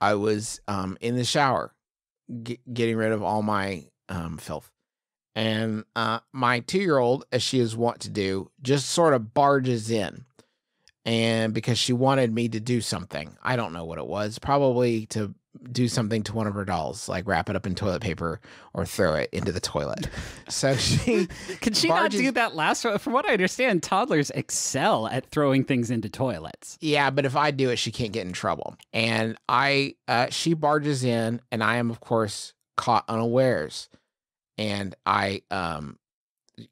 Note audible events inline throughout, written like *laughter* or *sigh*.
I was um, in the shower g- getting rid of all my um, filth. And uh, my two year old, as she is wont to do, just sort of barges in. And because she wanted me to do something, I don't know what it was, probably to do something to one of her dolls, like wrap it up in toilet paper or throw it into the toilet. So she *laughs* can she barges... not do that last one? From what I understand, toddlers excel at throwing things into toilets. Yeah, but if I do it, she can't get in trouble. And I, uh, she barges in, and I am of course caught unawares. And I, um,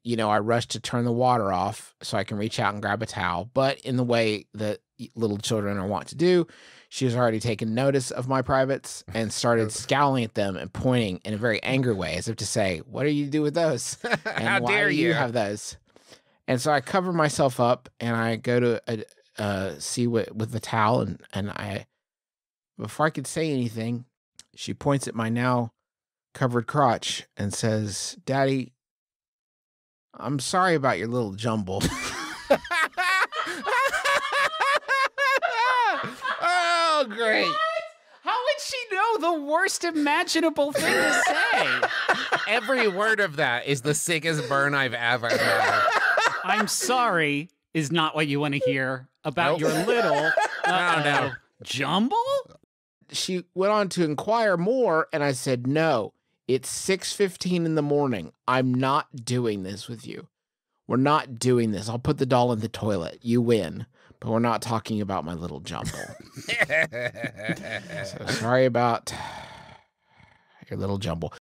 you know, I rush to turn the water off so I can reach out and grab a towel. But in the way that little children are wont to do. She has already taken notice of my privates and started *laughs* scowling at them and pointing in a very angry way, as if to say, What are you do with those? *laughs* And How why dare do you? you have those? And so I cover myself up and I go to a, uh, uh, see what with the towel and, and I before I could say anything, she points at my now covered crotch and says, Daddy, I'm sorry about your little jumble. *laughs* great. What? How would she know the worst imaginable thing to say? *laughs* Every word of that is the sickest burn I've ever had. I'm sorry is not what you want to hear about nope. your little uh, *laughs* no, no. Uh, jumble. She went on to inquire more, and I said, "No, it's six fifteen in the morning. I'm not doing this with you." We're not doing this. I'll put the doll in the toilet. You win. But we're not talking about my little jumble. *laughs* so sorry about your little jumble.